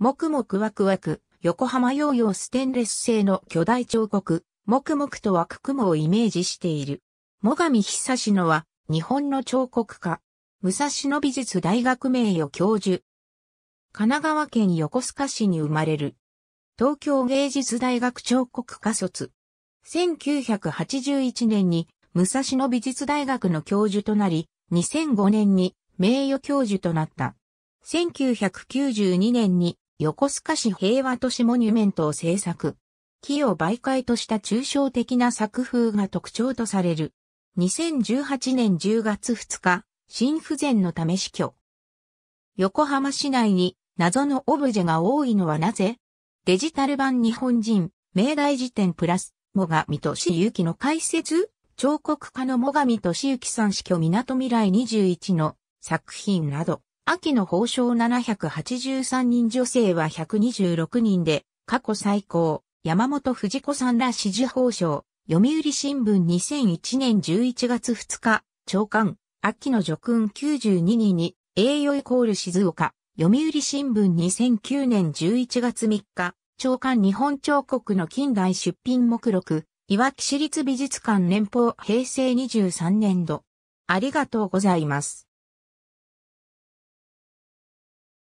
もくもくわくわく、横浜ヨーヨーステンレス製の巨大彫刻、もくもくと湧く雲をイメージしている。最上久志のは、日本の彫刻家。武蔵野美術大学名誉教授。神奈川県横須賀市に生まれる。東京芸術大学彫刻科卒。1981年に武蔵野美術大学の教授となり、2005年に名誉教授となった。1992年に横須賀市平和都市モニュメントを制作。木を媒介とした抽象的な作風が特徴とされる。2018年10月2日、心不全のため死去。横浜市内に謎のオブジェが多いのはなぜデジタル版日本人、明大辞典プラス、もがみとしゆきの解説彫刻家のもがみとしゆきさん死去港未来21の作品など。秋の報奨783人女性は126人で、過去最高、山本藤子さんら支持報奨、読売新聞2001年11月2日、長官、秋の叙勲92人に、栄誉イコール静岡、読売新聞2009年11月3日、長官日本彫刻の近代出品目録、いわき市立美術館年俸平成23年度。ありがとうございます。